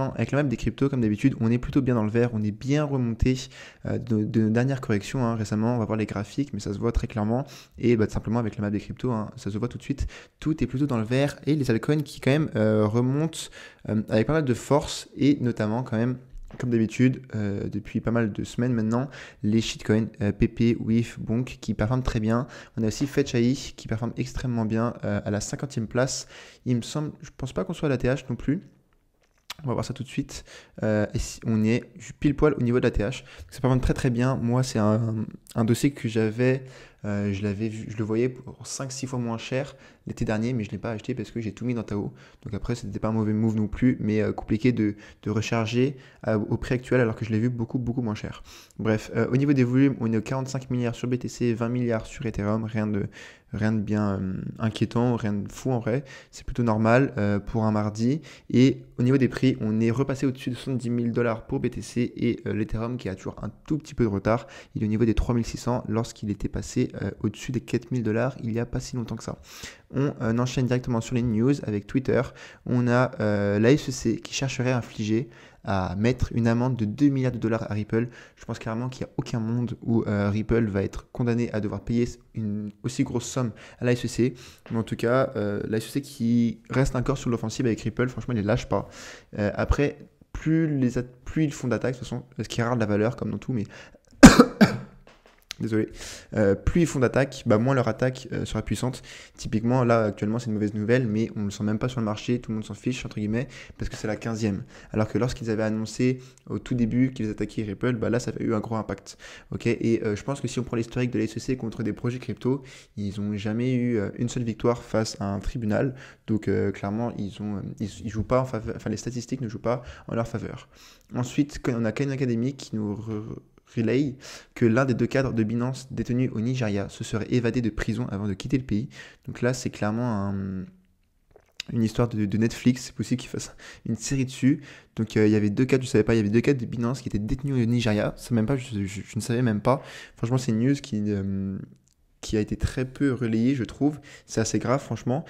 avec la map des cryptos, comme d'habitude, on est plutôt bien dans le vert, on est bien remonté euh, de, nos dernières corrections hein, récemment. On va voir les graphiques, mais ça se voit très clairement. Et bah, simplement avec la map des cryptos, hein, ça se voit tout de suite. Tout est plutôt dans le vert et les altcoins qui quand même euh, remontent euh, avec pas mal de force et notamment quand même comme d'habitude, depuis pas mal de semaines maintenant, les shitcoins PP, WIF, Bonk qui performent très bien. On a aussi FetchAI qui performe extrêmement bien à la 50e place. Il me semble, je pense pas qu'on soit à la TH non plus. On va voir ça tout de suite. Euh, on est pile poil au niveau de la TH. Ça permet très très bien. Moi, c'est un, dossier que j'avais euh, je, l'avais vu, je le voyais pour 5-6 fois moins cher l'été dernier, mais je ne l'ai pas acheté parce que j'ai tout mis dans Tao. Donc après, ce n'était pas un mauvais move non plus, mais euh, compliqué de, recharger euh, au prix actuel alors que je l'ai vu beaucoup, beaucoup moins cher. Bref, au niveau des volumes, on est aux 45 milliards sur BTC, 20 milliards sur Ethereum, rien de, rien de bien inquiétant, rien de fou en vrai. C'est plutôt normal pour un mardi. Et au niveau des prix, on est repassé au-dessus de 70 000 dollars pour BTC et l'Ethereum qui a toujours un tout petit peu de retard. Il est au niveau des 3600 lorsqu'il était passé euh, au-dessus des 4000 dollars il n'y a pas si longtemps que ça. Euh, on enchaîne directement sur les news avec Twitter. On a euh, la SEC qui chercherait à infliger à mettre une amende de 2 milliards de dollars à Ripple. Je pense clairement qu'il n'y a aucun monde où Ripple va être condamné à devoir payer une aussi grosse somme à la SEC. Mais en tout cas, la qui reste encore sur l'offensive avec Ripple, franchement, il ne lâche pas. après, plus, les plus ils font d'attaques, ce qui est rare de la valeur, comme dans tout, mais Désolé. Euh, plus ils font d'attaque, bah moins leur attaque euh, sera puissante. Typiquement, là actuellement c'est une mauvaise nouvelle, mais on ne le sent même pas sur le marché, tout le monde s'en fiche, entre guillemets, parce que c'est la 15e. Alors que lorsqu'ils avaient annoncé au tout début qu'ils attaquaient Ripple, bah là ça a eu un gros impact. Et euh, je pense que si on prend l'historique de la contre des projets crypto, ils n'ont jamais eu une seule victoire face à un tribunal. Donc clairement, ils ont jouent pas enfin les statistiques ne jouent pas en leur faveur. Ensuite, on a Khan Academy qui nous Relay, que l'un des deux cadres de Binance détenus au Nigeria se serait évadé de prison avant de quitter le pays. Donc là, c'est clairement une histoire de, Netflix, c'est possible qu'ils fassent une série dessus. Donc euh, il y avait deux cadres, je ne savais pas, il y avait deux cadres de Binance qui étaient détenus au Nigeria, ça même pas, je, ne savais même pas. Franchement, c'est une news qui, euh, qui a été très peu relayé, je trouve. C'est assez grave, franchement.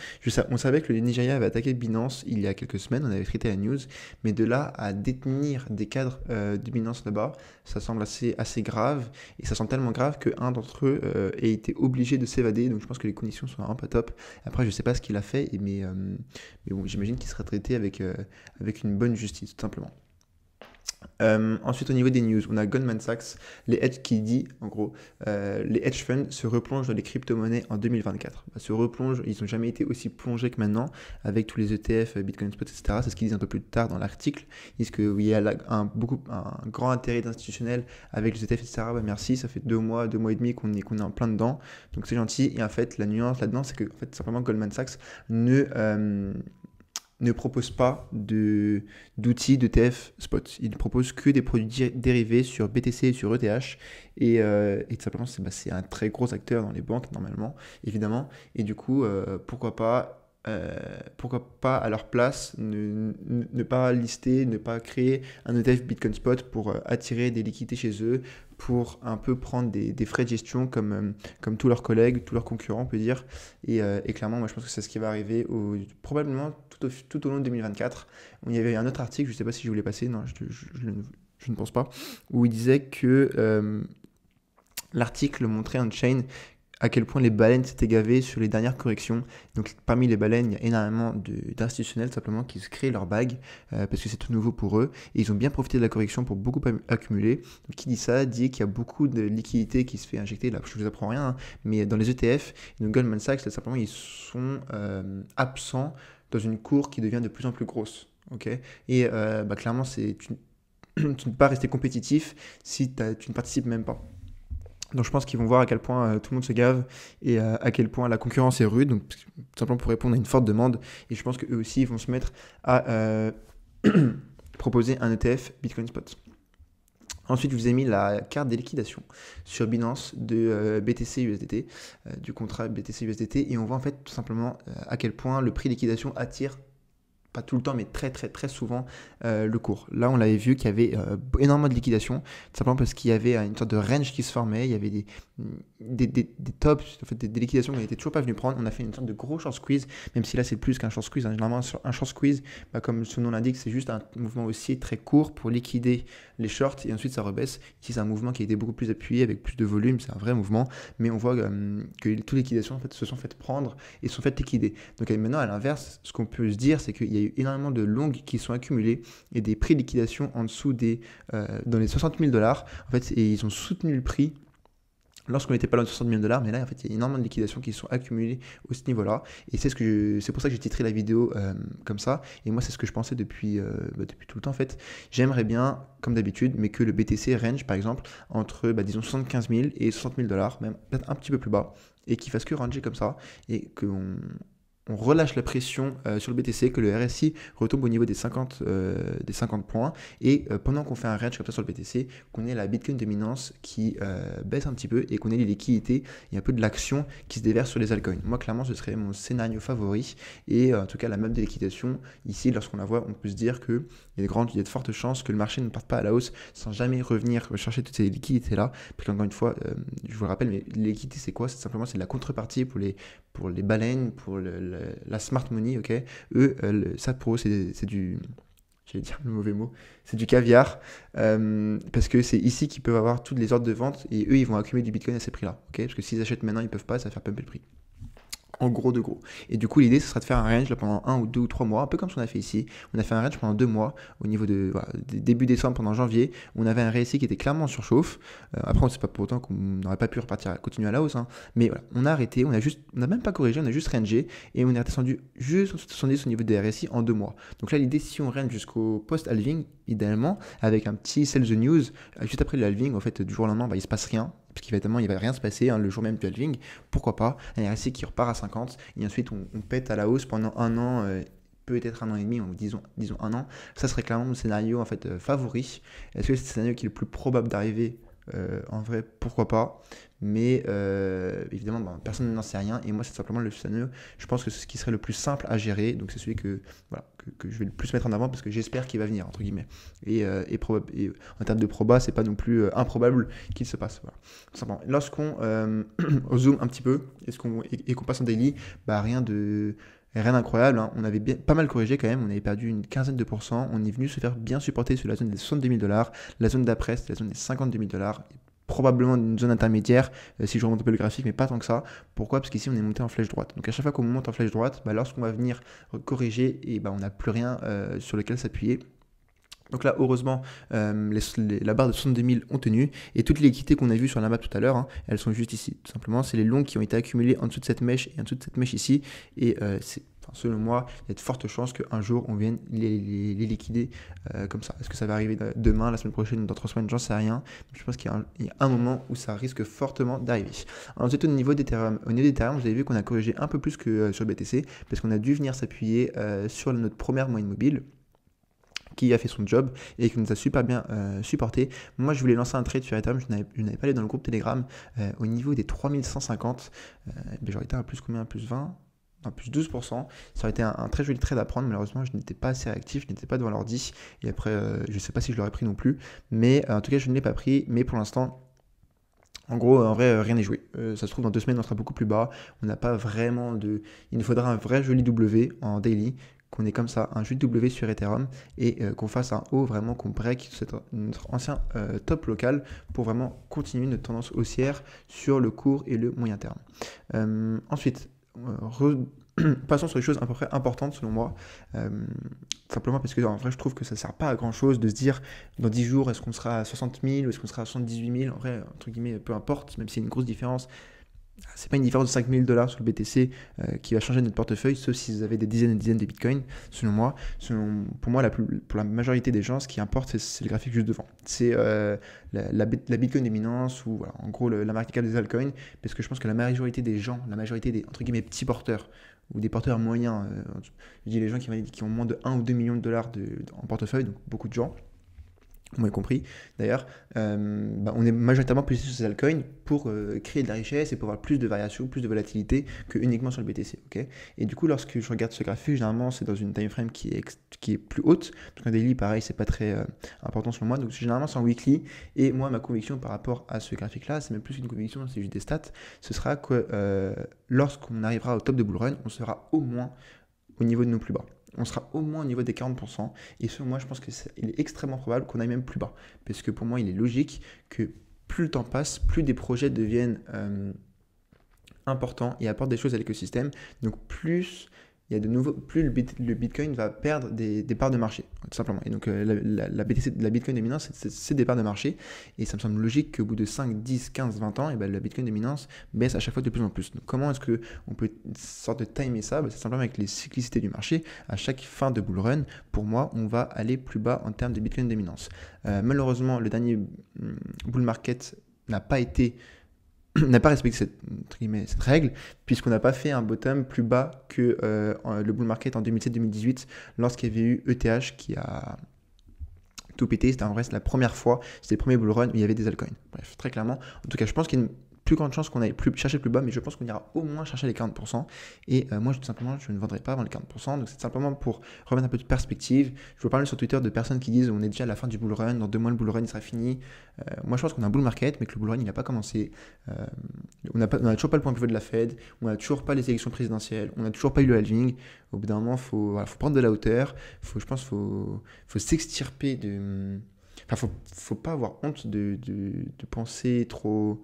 on savait que le Nigeria avait attaqué Binance il y a quelques semaines, on avait traité la news, mais de là à détenir des cadres euh, de Binance là-bas, ça semble assez, grave, et ça semble tellement grave qu'un d'entre eux euh, ait été obligé de s'évader, donc je pense que les conditions sont un peu top. Après, je ne sais pas ce qu'il a fait, mais, euh, j'imagine qu'il sera traité avec, avec une bonne justice, tout simplement. Euh, ensuite, au niveau des news, on a Goldman Sachs, les hedge qui dit, en gros, euh, les hedge funds se replongent dans les crypto-monnaies en 2024. Bah, se replongent, ils n'ont jamais été aussi plongés que maintenant, avec tous les ETF, euh, Bitcoin Spot, etc. C'est ce qu'ils disent un peu plus tard dans l'article. Ils disent qu'il y a un, beaucoup, un grand intérêt institutionnel avec les ETF, etc. Bah, merci, ça fait deux mois, deux mois et demi qu'on est, qu'on est en plein dedans. Donc c'est gentil. Et en fait, la nuance là-dedans, c'est que en fait, simplement Goldman Sachs ne ne propose pas d'outils de, d'ETF spot. Il ne propose que des produits dérivés sur BTC et sur e ETH. Euh, et, tout simplement, bah, c'est un très gros acteur dans les banques, normalement, évidemment. Et du coup, euh, pourquoi pas euh, pourquoi pas à leur place ne, pas lister, ne pas créer un ETF Bitcoin Spot pour euh, attirer des liquidités chez eux, pour un peu prendre des, frais de gestion comme, euh, comme tous leurs collègues, tous leurs concurrents, on peut dire. Et, clairement, moi je pense que c'est ce qui va arriver probablement tout au, tout au, long de 2024. Il y avait un autre article, je ne sais pas si je voulais passer, non, je, je, ne pense pas, où il disait que l'article montrait un chain à quel point les baleines s'étaient gavées sur les dernières corrections. Donc parmi les baleines, il y a énormément d'institutionnels simplement qui se créent leur bague euh, parce que c'est tout nouveau pour eux. Et ils ont bien profité de la correction pour beaucoup accumuler. qui dit ça dit qu'il y a beaucoup de liquidité qui se fait injecter. Là, je vous apprends rien, hein, mais dans les e ETF, Goldman Sachs, simplement, ils sont euh, absents dans une cour qui devient de plus en plus grosse. ok Et euh, bah, clairement, c'est tu ne peux pas rester compétitif si tu ne participes même pas. Donc je pense qu'ils vont voir à quel point euh, tout le monde se gave et euh, à quel point la concurrence est rude, donc tout simplement pour répondre à une forte demande. Et je pense qu'eux aussi ils vont se mettre à euh, proposer un ETF Bitcoin Spot. Ensuite, je vous ai mis la carte des liquidations sur Binance de BTC USDT, du contrat BTC USDT, et on voit en fait tout simplement à quel point le prix liquidation attire pas tout le temps, mais très très très souvent euh, le cours. Là, on l'avait vu qu'il y avait euh, énormément de liquidation, simplement parce qu'il y avait euh, une sorte de range qui se formait, il y avait des, mm, des, tops, en fait, des, liquidations qui n'étaient toujours pas venu prendre. On a fait une sorte de gros short squeeze, même si là c'est plus qu'un short squeeze. Hein. Généralement, un short squeeze, bah, comme son nom l'indique, c'est juste un mouvement aussi très court pour liquider les shorts et ensuite ça rebaisse. Ici, c'est un mouvement qui a été beaucoup plus appuyé avec plus de volume, c'est un vrai mouvement, mais on voit que toutes les liquidations en fait, se sont faites prendre et sont faites liquider. Donc maintenant, à l'inverse, ce qu'on peut se dire, c'est qu'il y a énormément de longues qui sont accumulées et des prix de liquidation en dessous des euh, dans les 60 000 dollars. En fait, et ils ont soutenu le prix lorsqu'on n'était pas loin de 60 000 dollars, mais là, en fait, il y a énormément de liquidations qui sont accumulées au ce niveau-là. Et c'est ce que c'est pour ça que j'ai titré la vidéo euh, comme ça. Et moi, c'est ce que je pensais depuis, euh, bah, depuis tout le temps, en fait. J'aimerais bien, comme d'habitude, mais que le BTC range, par exemple, entre, bah, disons, 75 000 et 60 000 dollars, même peut-être un petit peu plus bas, et qu'il fasse que ranger comme ça, et qu'on on relâche la pression euh, sur le BTC, que le RSI retombe au niveau des 50, euh, des 50 points, et euh, pendant qu'on fait un range comme ça sur le BTC, qu'on ait la Bitcoin dominance qui baisse un petit peu et qu'on ait les liquidités et un peu de l'action qui se déverse sur les altcoins. Moi, clairement, ce serait mon scénario favori, et en tout cas, la map de liquidation, ici, lorsqu'on la voit, on peut se dire que y, il y a de fortes chances que le marché ne parte pas à la hausse sans jamais revenir chercher toutes ces liquidités-là, parce une fois, je vous le rappelle, mais l'équité c'est quoi C'est simplement c'est la contrepartie pour les pour les baleines, pour la smart money, ok Eux, euh, ça pour c'est du. J'allais dire le mauvais mot, c'est du caviar, euh, parce que c'est ici qu'ils peuvent avoir toutes les ordres de vente et eux, ils vont accumuler du bitcoin à ces prix-là, ok Parce que s'ils achètent maintenant, ils peuvent pas, ça va faire pumper le prix en gros de gros. Et du coup, l'idée, ce sera de faire un range là, pendant un ou deux ou trois mois, un peu comme ce qu'on a fait ici. On a fait un range pendant deux mois, au niveau de début décembre, pendant janvier. On avait un RSI qui était clairement surchauffe. Euh, après, on sait pas pour autant qu'on n'aurait pas pu repartir, continuer à la hausse. Hein. Mais on a arrêté, on a juste, n'a même pas corrigé, on a juste rangé et on est descendu juste 70 au niveau des RSI en deux mois. Donc là, l'idée, si on range jusqu'au post-halving, idéalement, avec un petit sell the news, euh, juste après le halving, en fait, du jour au lendemain, bah, il se passe rien parce qu'évidemment, il va rien se passer hein, le jour même du halving. Pourquoi pas Un RSI qui repart à 50 et ensuite on, pète à la hausse pendant un an, euh, peut-être un an et demi, disons, disons un an. Ça serait clairement mon scénario en fait euh, favori. Est-ce que c'est le scénario qui est le plus probable d'arriver euh, En vrai, pourquoi pas mais euh, évidemment, ben, personne n'en sait rien. Et moi, c'est simplement le saneux, Je pense que c'est ce qui serait le plus simple à gérer. Donc, c'est celui que, voilà, que, je vais le plus mettre en avant parce que j'espère qu'il va venir, entre guillemets. Et, euh, euh, en termes de proba, c'est pas non plus improbable qu'il se passe. simplement. Lorsqu'on zoom un petit peu et qu'on passe en daily, bah, rien de. Rien d'incroyable, hein. on avait pas mal corrigé quand même, on avait perdu une quinzaine de pourcents, on est venu se faire bien supporter sur la zone des 62 000 dollars, la zone d'après c'était la zone des 52 000 dollars, probablement une zone intermédiaire, euh, si je remonte un peu le graphique, mais pas tant que ça. Pourquoi Parce qu'ici, on est monté en flèche droite. Donc à chaque fois qu'on monte en flèche droite, bah, lorsqu'on va venir corriger, et bah, on n'a plus rien euh, sur lequel s'appuyer. Donc là, heureusement, euh, la barre de 62 000 ont tenu et toutes les équités qu'on a vues sur la map tout à l'heure, hein, elles sont juste ici. Tout simplement, c'est les longs qui ont été accumulés en dessous de cette mèche et en dessous de cette mèche ici. Et c'est selon moi, il y a de fortes chances qu'un jour on vienne les, liquider euh, comme ça. Est-ce que ça va arriver euh, demain, la semaine prochaine, dans trois semaines J'en sais rien. je pense qu'il y, a un moment où ça risque fortement d'arriver. Ensuite, au niveau d'Ethereum, au niveau d'Ethereum, vous avez vu qu'on a corrigé un peu plus que euh, sur BTC parce qu'on a dû venir s'appuyer sur notre première moyenne mobile qui a fait son job et qui nous a super bien supporté. Moi, je voulais lancer un trade sur Ethereum, je n'avais pas allé dans le groupe Telegram. au niveau des 3150, ben, j'aurais été à plus combien Plus 20 en plus 12%. Ça aurait été un, très joli trade à prendre. Malheureusement, je n'étais pas assez actif, je n'étais pas devant l'ordi. Et après, euh, je ne sais pas si je l'aurais pris non plus. Mais euh, en tout cas, je ne l'ai pas pris. Mais pour l'instant, en gros, euh, en vrai, rien n'est joué. ça se trouve, dans deux semaines, on sera beaucoup plus bas. On n'a pas vraiment de. Il nous faudra un vrai joli W en daily, qu'on ait comme ça, un joli W sur Ethereum, et qu'on fasse un haut vraiment, qu'on break notre ancien top local pour vraiment continuer notre tendance haussière sur le court et le moyen terme. ensuite, passons sur les choses à peu près importantes selon moi. Euh, simplement parce que en vrai, je trouve que ça ne sert pas à grand chose de se dire dans 10 jours, est-ce qu'on sera à 60 000 ou est-ce qu'on sera à 78 000 En vrai, entre guillemets, peu importe, même si y une grosse différence c'est pas une différence de 5000 dollars sur le BTC euh, qui va changer notre portefeuille, sauf si vous avez des dizaines et des dizaines de bitcoins, selon moi. Selon, pour moi, la plus, pour la majorité des gens, ce qui importe, c'est le graphique juste devant. C'est euh, la, bitcoin éminence ou en gros la market cap des altcoins, parce que je pense que la majorité des gens, la majorité des entre guillemets petits porteurs, ou des porteurs moyens, euh, je dis les gens qui, qui ont moins de 1 ou 2 millions de dollars en portefeuille, donc beaucoup de gens, vous compris d'ailleurs, euh, bah, on est majoritairement plus sur ces altcoins pour euh, créer de la richesse et pour avoir plus de variations, plus de volatilité que uniquement sur le BTC. OK et du coup, lorsque je regarde ce graphique, généralement c'est dans une time frame qui est, qui est plus haute. Donc un daily, pareil, c'est pas très euh, important selon moi. Donc généralement c'est en weekly. Et moi, ma conviction par rapport à ce graphique-là, c'est même plus une conviction, c'est juste des stats. Ce sera que lorsqu'on arrivera au top de bull run, on sera au moins au niveau de nos plus bas on sera au moins au niveau des 40%. Et ce, moi, je pense qu'il est extrêmement probable qu'on aille même plus bas. Parce que pour moi, il est logique que plus le temps passe, plus des projets deviennent euh, importants et apportent des choses à l'écosystème. Donc plus il y a de nouveau plus le, Bitcoin va perdre des, parts de marché, tout simplement. Et donc euh, la, la, Bitcoin dominance, c'est des parts de marché. Et ça me semble logique qu'au bout de 5, 10, 15, 20 ans, et eh ben, la Bitcoin dominance baisse à chaque fois de plus en plus. comment est-ce qu'on peut sorte de timer ça ben, C'est simplement avec les cyclicités du marché. À chaque fin de bull run, pour moi, on va aller plus bas en termes de Bitcoin dominance. Euh, malheureusement, le dernier hmm, bull market n'a pas été n'a pas respecté cette, règle, puisqu'on n'a pas fait un bottom plus bas que euh, le bull market en 2007-2018, lorsqu'il y avait eu ETH qui a tout pété. C'était en vrai la première fois, c'était le premier bull run où il y avait des altcoins. Bref, très clairement. En tout cas, je pense qu'il y a une plus grande chance qu'on aille plus, chercher plus bas, mais je pense qu'on ira au moins chercher les 40%. Et euh, moi, tout simplement, je ne vendrai pas avant les 40%. Donc, c'est simplement pour remettre un peu de perspective. Je veux parler sur Twitter de personnes qui disent on est déjà à la fin du bull run, dans deux mois, le bull run sera fini. Euh, moi, je pense qu'on a un bull market, mais que le bull run, il n'a pas commencé. Euh, on n'a toujours pas le point pivot de la Fed, on n'a toujours pas les élections présidentielles, on n'a toujours pas eu le halving. Au bout d'un moment, il faut, prendre de la hauteur. Faut, je pense faut, s'extirper de. Enfin, faut, faut pas avoir honte de, de, de penser trop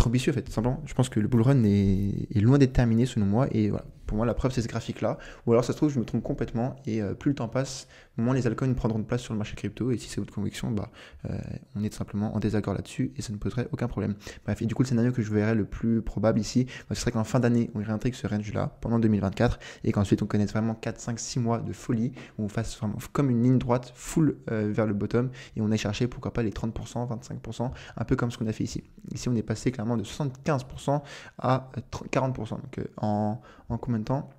ambitieux, en fait, simplement. Je pense que le bull run est loin d'être terminé, selon moi, et voilà, pour moi, la preuve, c'est ce graphique-là. Ou alors, ça se trouve, je me trompe complètement. Et euh, plus le temps passe, moins les altcoins prendront de place sur le marché crypto. Et si c'est votre conviction, bah, euh, on est simplement en désaccord là-dessus et ça ne poserait aucun problème. Bref, et du coup, le scénario que je verrais le plus probable ici, bah, ce serait qu'en fin d'année, on réintrigue ce range-là pendant 2024 et qu'ensuite, on connaisse vraiment 4, 5, 6 mois de folie où on fasse vraiment comme une ligne droite full euh, vers le bottom et on a cherché, pourquoi pas, les 30%, 25%, un peu comme ce qu'on a fait ici. Ici, on est passé clairement de 75% à 40%. Donc, en, en temps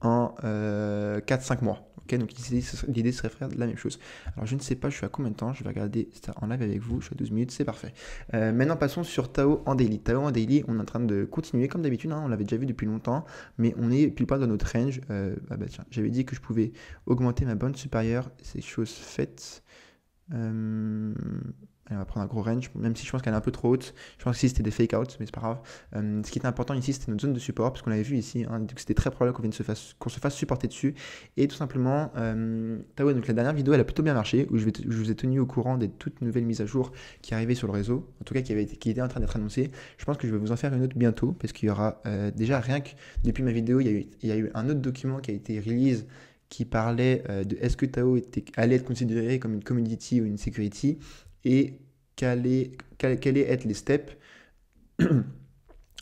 En euh, 4-5 mois. ok donc l'idée serait de faire la même chose. Alors je ne sais pas, je suis à combien de temps, je vais regarder ça en live avec vous, je suis à 12 minutes, c'est parfait. Euh, maintenant passons sur Tao en daily. Tao en daily, on est en train de continuer comme d'habitude, hein, on l'avait déjà vu depuis longtemps, mais on est plus pas dans notre range. Euh, ah bah j'avais dit que je pouvais augmenter ma bande supérieure, c'est chose faite. Euh, on va prendre un gros range, même si je pense qu'elle est un peu trop haute. Je pense que si c'était des fake outs, mais c'est pas grave. Euh, ce qui était important ici, c'était notre zone de support, parce qu'on l'avait vu ici, hein, c'était très probable qu'on se, fasse, se fasse supporter dessus. Et tout simplement, euh, donc la dernière vidéo, elle a plutôt bien marché, où je, vous ai tenu au courant des toutes nouvelles mises à jour qui arrivaient sur le réseau, en tout cas qui, avait étaient en train d'être annoncées. Je pense que je vais vous en faire une autre bientôt, parce qu'il y aura euh, déjà rien que depuis ma vidéo, il y, a eu, un autre document qui a été release qui parlait euh, de est-ce que Tao était, allait être considéré comme une community ou une security et quelles sont les steps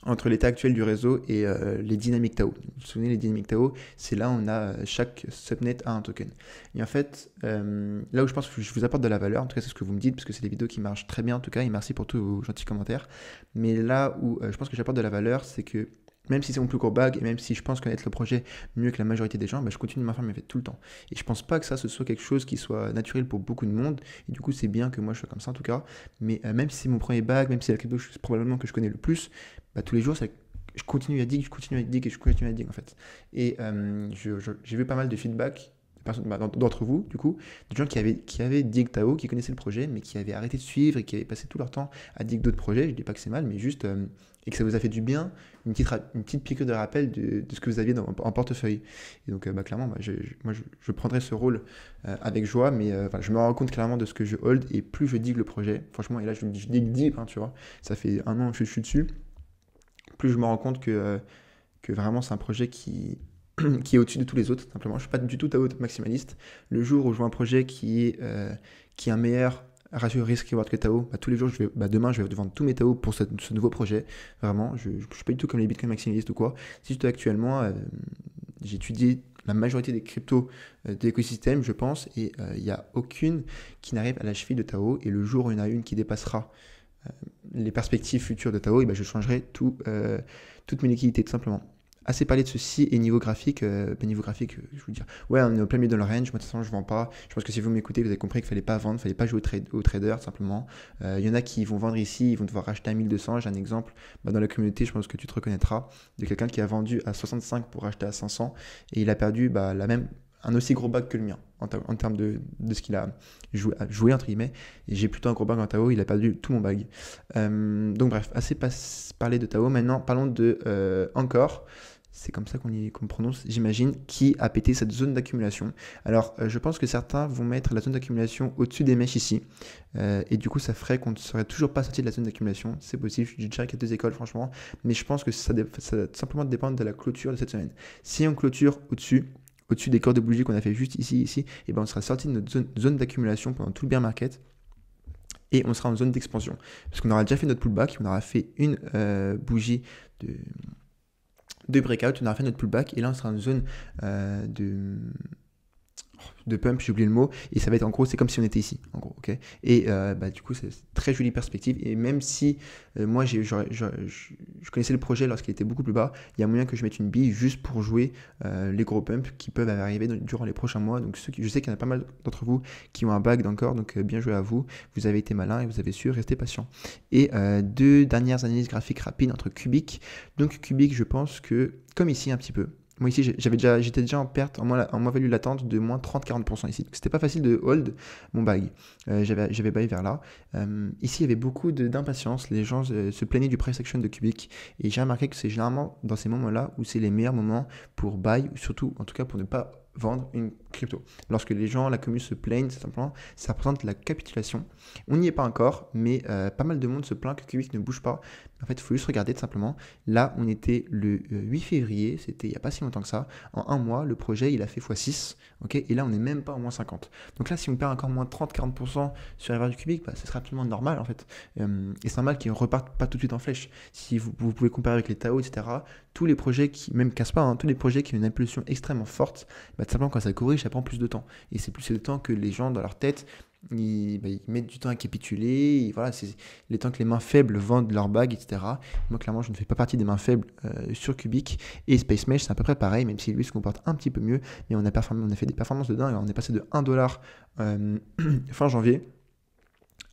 entre l'état actuel du réseau et euh, les dynamiques TAO. Vous vous souvenez, les dynamiques TAO, c'est là où on a euh, chaque subnet a un token. Et en fait, euh, là où je pense que je vous apporte de la valeur, en tout cas c'est ce que vous me dites, parce que c'est des vidéos qui marchent très bien en tout cas, et merci pour tous vos gentils commentaires. Mais là où je pense que j'apporte de la valeur, c'est que même si c'est mon plus gros bag et même si je pense connaître le projet mieux que la majorité des gens, bah, je continue de m'informer tout le temps. Et je pense pas que ça ce soit quelque chose qui soit naturel pour beaucoup de monde. Et du coup, c'est bien que moi je sois comme ça en tout cas. Mais euh, même si c'est mon premier bag, même si c'est la crypto probablement que je connais le plus, bah, tous les jours, je continue à dig, je continue à dig et je continue à dig en fait. Et j'ai vu pas mal de feedback bah, d'entre vous, du coup, des gens qui avaient, qui avaient dig Tao, qui connaissaient le projet, mais qui avaient arrêté de suivre et qui avaient passé tout leur temps à dig d'autres projets. Je dis pas que c'est mal, mais juste, et que ça vous a fait du bien, une petite, une petite piqûre de rappel de, ce que vous aviez en portefeuille. Et donc, euh, bah, clairement, bah, je, moi, je, prendrai ce rôle euh, avec joie, mais euh, je me rends compte clairement de ce que je hold, et plus je digue le projet, franchement, et là, je, je digue deep, hein, tu vois, ça fait un an que je, suis dessus, plus je me rends compte que, que vraiment, c'est un projet qui, qui est au-dessus de tous les autres, simplement. Je ne suis pas du tout haute maximaliste. Le jour où je vois un projet qui est, qui est un meilleur ratio risque reward que TAO, bah, tous les jours, je bah, demain, je vais vendre tous mes TAO pour ce, nouveau projet. Vraiment, je ne suis pas du tout comme les Bitcoin maximalistes ou quoi. Si tout actuellement, j'ai euh, j'étudie la majorité des cryptos euh, de l'écosystème, je pense, et il euh, n'y a aucune qui n'arrive à la cheville de Tao. Et le jour où il y en a une qui dépassera les perspectives futures de Tao, et eh ben, je changerai tout, toutes mes liquidités, tout simplement assez parlé de ceci et niveau graphique, euh, ben, niveau graphique, euh, je vous dire, ouais, on est au plein milieu de la range. Moi, de toute façon, je vends pas. Je pense que si vous m'écoutez, vous avez compris qu'il ne fallait pas vendre, il ne fallait pas jouer au, trader simplement. Il euh, y en a qui vont vendre ici, ils vont devoir racheter à 1200. J'ai un exemple ben, dans la communauté, je pense que tu te reconnaîtras, de quelqu'un qui a vendu à 65 pour acheter à 500 et il a perdu bah, la même un aussi gros bug que le mien en, termes de, ce qu'il a joué, entre guillemets. J'ai plutôt un gros bug en Tao, il a perdu tout mon bug. donc bref, assez parlé de Tao. Maintenant, parlons de encore c'est comme ça qu'on prononce, j'imagine, qui a pété cette zone d'accumulation. Alors, euh, je pense que certains vont mettre la zone d'accumulation au-dessus des mèches ici, euh, et du coup, ça ferait qu'on ne serait toujours pas sorti de la zone d'accumulation. C'est possible, je dirais qu'il y deux écoles, franchement, mais je pense que ça, simplement dépendre de la clôture de cette semaine. Si on clôture au-dessus, au-dessus des corps de bougies qu'on a fait juste ici, ici, et eh ben on sera sorti de notre zone, d'accumulation pendant tout le bear market et on sera en zone d'expansion. Parce qu'on aura déjà fait notre pullback, on aura fait une euh, bougie de de breakout, on a fait notre pullback, et là on sera dans une zone euh, de, de pump, j'ai oublié le mot, et ça va être en gros, c'est comme si on était ici, en gros, ok Et euh, bah, du coup, c'est très jolie perspective, et même si euh, moi, j'ai, je connaissais le projet lorsqu'il était beaucoup plus bas, il y a moyen que je mette une bille juste pour jouer euh, les gros pumps qui peuvent arriver durant les prochains mois, donc ceux qui, je sais qu'il y en a pas mal d'entre vous qui ont un bug d'encore, donc bien joué à vous, vous avez été malin et vous avez su rester patient. Et deux dernières analyses graphiques rapides entre Cubic, donc Cubic, je pense que, comme ici un petit peu, moi ici, j'avais déjà, j'étais déjà en perte, en moins, en moins value latente de moins 30-40% ici. c'était pas facile de hold mon bail. Euh, j'avais, j'avais bail vers là. Euh, ici, il y avait beaucoup d'impatience. Les gens euh, se plaignaient du price action de Cubic. Et j'ai remarqué que c'est généralement dans ces moments-là où c'est les meilleurs moments pour buy, surtout en tout cas pour ne pas vendre une crypto. Lorsque les gens, la commune se plaignent, simplement, ça représente la capitulation. On n'y est pas encore, mais euh, pas mal de monde se plaint que Cubic ne bouge pas. En fait, il faut juste regarder tout simplement. Là, on était le 8 euh, février, c'était il n'y a pas si longtemps que ça. En un mois, le projet, il a fait x6, ok Et là, on n'est même pas au moins 50. Donc là, si on perd encore moins 30-40% sur la du Cubic, bah, ce sera absolument normal, en fait. Euh, et c'est normal qu'ils ne repartent pas tout de suite en flèche. Si vous, pouvez comparer avec les Tao, etc., tous les projets qui, même casse pas, hein, tous les projets qui ont une impulsion extrêmement forte, bah, simplement, quand ça corrige, prend plus de temps. Et c'est plus le temps que les gens, dans leur tête, ils, bah, mettent du temps à capituler. voilà, c'est les temps que les mains faibles vendent leurs bagues, etc. Moi, clairement, je ne fais pas partie des mains faibles euh, sur Cubic. Et Space Mesh, c'est à peu près pareil, même si lui se comporte un petit peu mieux. Mais on a, performé, on a fait des performances dedans On est passé de 1 dollar euh, fin janvier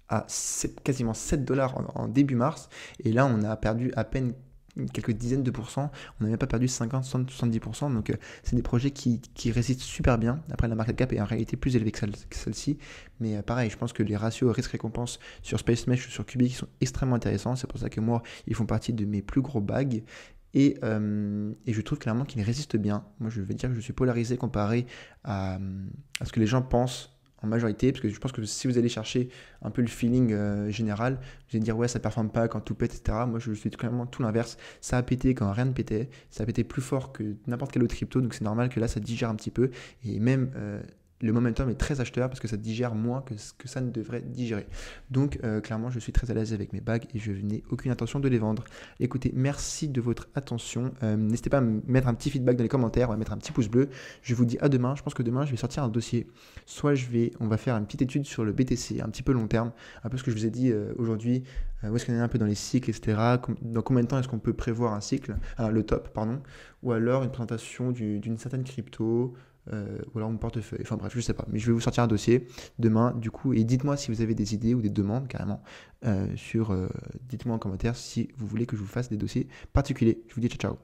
à quasiment 7 dollars en début mars. Et là, on a perdu à peine quelques dizaines de pourcents, on n'a même pas perdu 50, 70%, donc euh, c'est des projets qui, résistent super bien. Après, la market cap est en réalité plus élevée que, celle, ci mais euh, pareil, je pense que les ratios risque-récompense sur Space Mesh ou sur Cubic sont extrêmement intéressants, c'est pour ça que moi, ils font partie de mes plus gros bagues. et, euh, je trouve clairement qu'ils résistent bien. Moi, je veux dire que je suis polarisé comparé à, ce que les gens pensent en majorité, parce que je pense que si vous allez chercher un peu le feeling euh, général, vous allez dire ouais ça performe pas quand tout pète, etc. Moi je suis clairement tout l'inverse, ça a pété quand rien ne pétait, ça a pété plus fort que n'importe quel autre crypto, donc c'est normal que là ça digère un petit peu, et même euh, le momentum est très acheteur parce que ça digère moins que ce que ça ne devrait digérer. Donc euh, clairement, je suis très à l'aise avec mes bagues et je n'ai aucune intention de les vendre. Écoutez, merci de votre attention. Euh, n'hésitez pas à mettre un petit feedback dans les commentaires, à mettre un petit pouce bleu. Je vous dis à demain. Je pense que demain, je vais sortir un dossier. Soit je vais, on va faire une petite étude sur le BTC, un petit peu long terme, un peu ce que je vous ai dit euh, aujourd'hui. Où est-ce qu'on est un peu dans les cycles, etc. Dans combien de temps est-ce qu'on peut prévoir un cycle, ah, le top, pardon, ou alors une présentation d'une certaine crypto, euh, ou alors mon portefeuille. Enfin bref, je sais pas. Mais je vais vous sortir un dossier demain, du coup, et dites-moi si vous avez des idées ou des demandes carrément euh, sur. Euh, dites-moi en commentaire si vous voulez que je vous fasse des dossiers particuliers. Je vous dis ciao ciao.